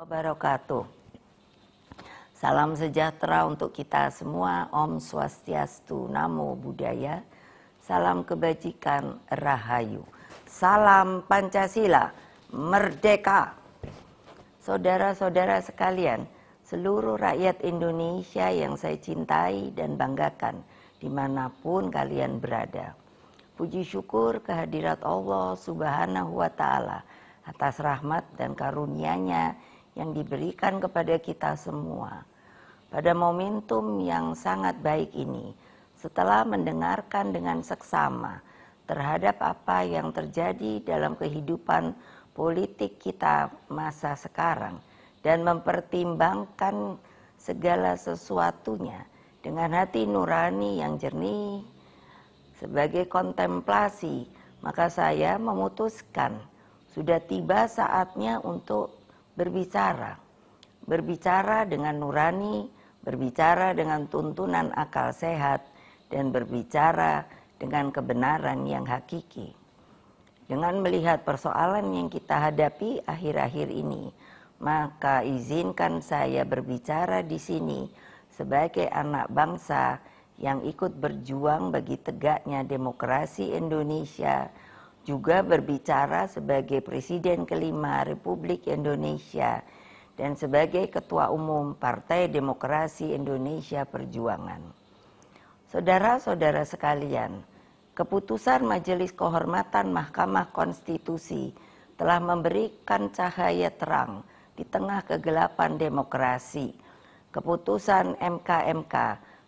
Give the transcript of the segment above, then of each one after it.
wabarakatuh. Salam sejahtera untuk kita semua. Om Swastiastu, Namo Buddhaya. Salam kebajikan, Rahayu. Salam Pancasila, Merdeka. Saudara-saudara sekalian, seluruh rakyat Indonesia yang saya cintai dan banggakan dimanapun kalian berada. Puji syukur kehadirat Allah Subhanahu wa Ta'ala atas rahmat dan karunia-Nya yang diberikan kepada kita semua. Pada momentum yang sangat baik ini, setelah mendengarkan dengan seksama terhadap apa yang terjadi dalam kehidupan politik kita masa sekarang dan mempertimbangkan segala sesuatunya dengan hati nurani yang jernih sebagai kontemplasi, maka saya memutuskan sudah tiba saatnya untuk berbicara. Berbicara dengan nurani, berbicara dengan tuntunan akal sehat, dan berbicara dengan kebenaran yang hakiki. Dengan melihat persoalan yang kita hadapi akhir-akhir ini, maka izinkan saya berbicara di sini sebagai anak bangsa yang ikut berjuang bagi tegaknya demokrasi Indonesia juga berbicara sebagai Presiden kelima Republik Indonesia dan sebagai Ketua Umum Partai Demokrasi Indonesia Perjuangan. Saudara-saudara sekalian, keputusan Majelis Kehormatan Mahkamah Konstitusi telah memberikan cahaya terang di tengah kegelapan demokrasi. Keputusan MKMK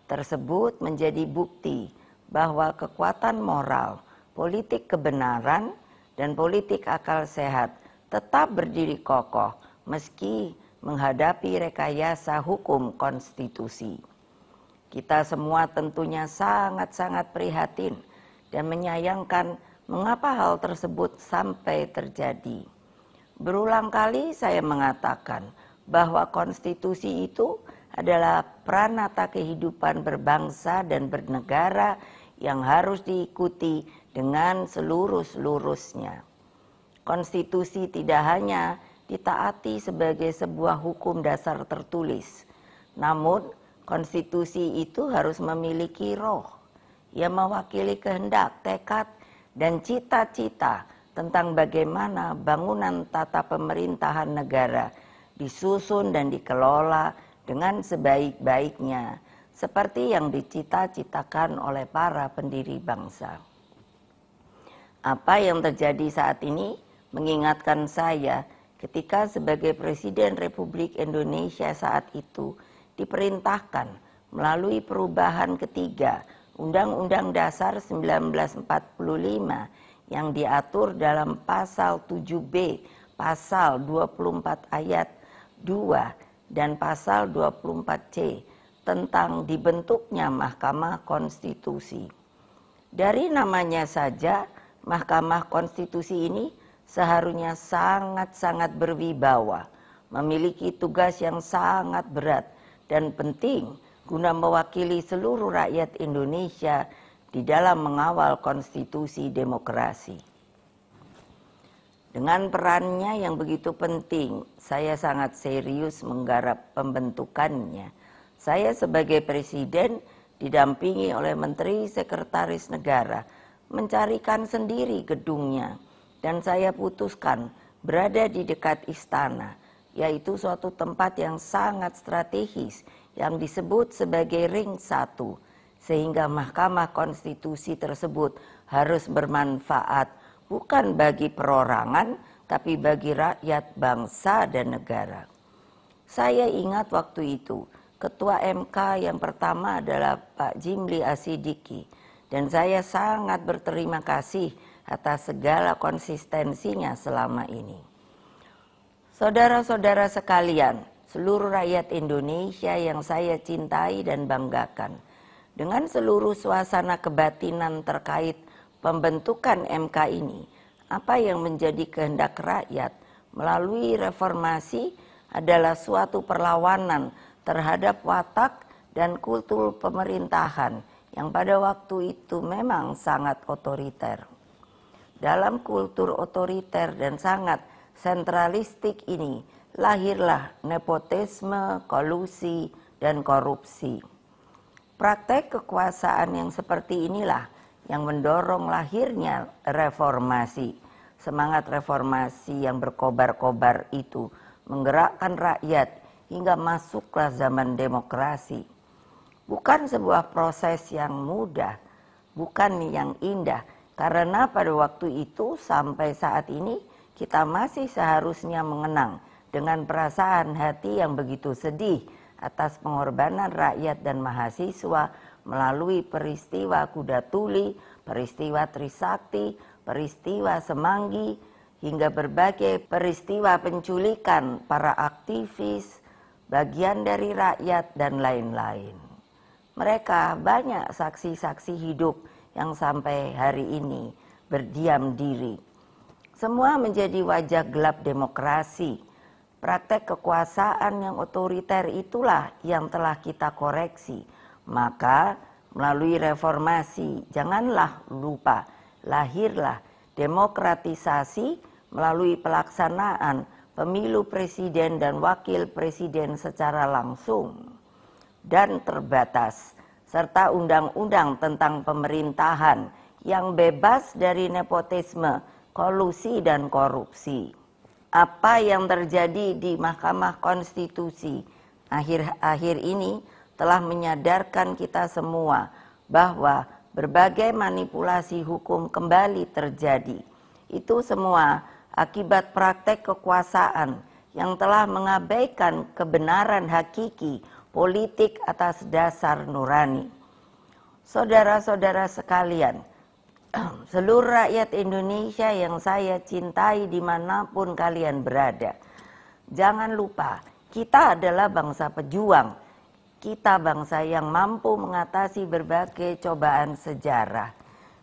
tersebut menjadi bukti bahwa kekuatan moral, politik kebenaran, dan politik akal sehat tetap berdiri kokoh meski menghadapi rekayasa hukum konstitusi. Kita semua tentunya sangat-sangat prihatin dan menyayangkan mengapa hal tersebut sampai terjadi. Berulang kali saya mengatakan bahwa konstitusi itu adalah pranata kehidupan berbangsa dan bernegara yang harus diikuti dengan seluruh-seluruhnya. Konstitusi tidak hanya ditaati sebagai sebuah hukum dasar tertulis, namun konstitusi itu harus memiliki roh yang mewakili kehendak, tekad, dan cita-cita tentang bagaimana bangunan tata pemerintahan negara disusun dan dikelola dengan sebaik-baiknya seperti yang dicita-citakan oleh para pendiri bangsa. Apa yang terjadi saat ini mengingatkan saya ketika sebagai Presiden Republik Indonesia saat itu diperintahkan melalui perubahan ketiga Undang-Undang Dasar 1945 yang diatur dalam pasal 7B, pasal 24 ayat 2 dan pasal 24C tentang dibentuknya Mahkamah Konstitusi. Dari namanya saja, Mahkamah Konstitusi ini seharusnya sangat-sangat berwibawa, memiliki tugas yang sangat berat dan penting guna mewakili seluruh rakyat Indonesia di dalam mengawal konstitusi demokrasi. Dengan perannya yang begitu penting, saya sangat serius menggarap pembentukannya saya sebagai presiden didampingi oleh menteri sekretaris negara mencarikan sendiri gedungnya dan saya putuskan berada di dekat istana yaitu suatu tempat yang sangat strategis yang disebut sebagai ring satu sehingga Mahkamah Konstitusi tersebut harus bermanfaat bukan bagi perorangan tapi bagi rakyat bangsa dan negara. Saya ingat waktu itu Ketua MK yang pertama adalah Pak Jimli Asidiki dan saya sangat berterima kasih atas segala konsistensinya selama ini. Saudara-saudara sekalian, seluruh rakyat Indonesia yang saya cintai dan banggakan, dengan seluruh suasana kebatinan terkait pembentukan MK ini, apa yang menjadi kehendak rakyat melalui reformasi adalah suatu perlawanan terhadap watak dan kultur pemerintahan yang pada waktu itu memang sangat otoriter. Dalam kultur otoriter dan sangat sentralistik ini lahirlah nepotisme, kolusi, dan korupsi. Praktek kekuasaan yang seperti inilah yang mendorong lahirnya reformasi. Semangat reformasi yang berkobar-kobar itu menggerakkan rakyat hingga masuklah zaman demokrasi. Bukan sebuah proses yang mudah, bukan yang indah, karena pada waktu itu sampai saat ini kita masih seharusnya mengenang dengan perasaan hati yang begitu sedih atas pengorbanan rakyat dan mahasiswa melalui peristiwa kuda tuli, peristiwa Trisakti, peristiwa Semanggi, hingga berbagai peristiwa penculikan para aktivis, bagian dari rakyat, dan lain-lain. Mereka banyak saksi-saksi hidup yang sampai hari ini berdiam diri. Semua menjadi wajah gelap demokrasi. Praktek kekuasaan yang otoriter itulah yang telah kita koreksi. Maka melalui reformasi janganlah lupa lahirlah demokratisasi melalui pelaksanaan pemilu presiden dan wakil presiden secara langsung dan terbatas, serta undang-undang tentang pemerintahan yang bebas dari nepotisme, kolusi, dan korupsi. Apa yang terjadi di Mahkamah Konstitusi akhir-akhir ini telah menyadarkan kita semua bahwa berbagai manipulasi hukum kembali terjadi. Itu semua akibat praktek kekuasaan yang telah mengabaikan kebenaran hakiki politik atas dasar nurani. Saudara-saudara sekalian, seluruh rakyat Indonesia yang saya cintai dimanapun kalian berada, jangan lupa kita adalah bangsa pejuang. Kita bangsa yang mampu mengatasi berbagai cobaan sejarah.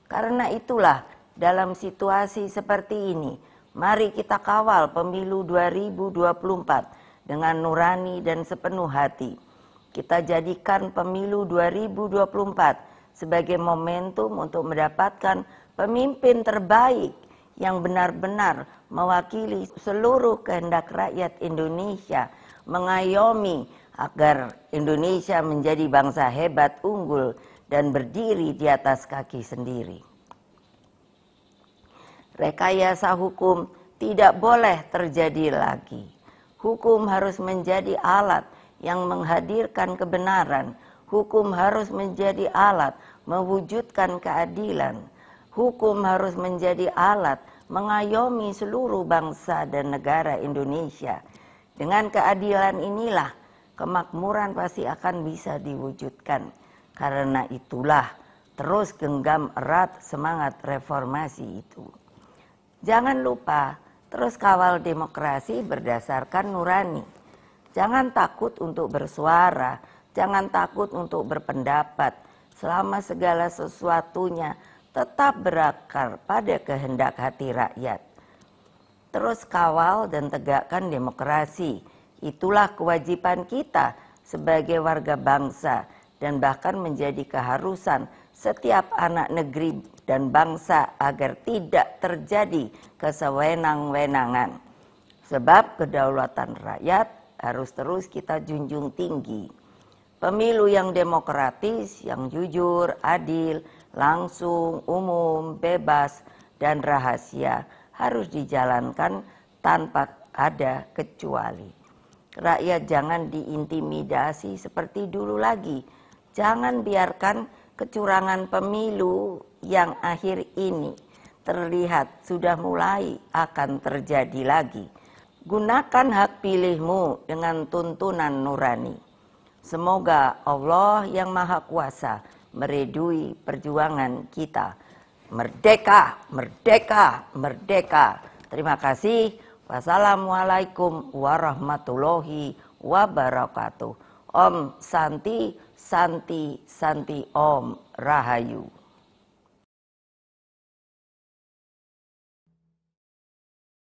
Karena itulah dalam situasi seperti ini, Mari kita kawal pemilu 2024 dengan nurani dan sepenuh hati. Kita jadikan pemilu 2024 sebagai momentum untuk mendapatkan pemimpin terbaik yang benar-benar mewakili seluruh kehendak rakyat Indonesia, mengayomi agar Indonesia menjadi bangsa hebat, unggul, dan berdiri di atas kaki sendiri rekayasa hukum tidak boleh terjadi lagi. Hukum harus menjadi alat yang menghadirkan kebenaran. Hukum harus menjadi alat mewujudkan keadilan. Hukum harus menjadi alat mengayomi seluruh bangsa dan negara Indonesia. Dengan keadilan inilah kemakmuran pasti akan bisa diwujudkan. Karena itulah terus genggam erat semangat reformasi itu. Jangan lupa terus kawal demokrasi berdasarkan nurani. Jangan takut untuk bersuara, jangan takut untuk berpendapat. Selama segala sesuatunya tetap berakar pada kehendak hati rakyat. Terus kawal dan tegakkan demokrasi. Itulah kewajiban kita sebagai warga bangsa dan bahkan menjadi keharusan setiap anak negeri dan bangsa agar tidak terjadi kesewenang-wenangan. Sebab kedaulatan rakyat harus terus kita junjung tinggi. Pemilu yang demokratis, yang jujur, adil, langsung, umum, bebas, dan rahasia harus dijalankan tanpa ada kecuali. Rakyat jangan diintimidasi seperti dulu lagi. Jangan biarkan kecurangan pemilu yang akhir ini terlihat sudah mulai akan terjadi lagi. Gunakan hak pilihmu dengan tuntunan nurani. Semoga Allah yang Maha Kuasa meredui perjuangan kita. Merdeka, merdeka, merdeka. Terima kasih. Wassalamualaikum warahmatullahi wabarakatuh. Om Santi Santi Santi Om Rahayu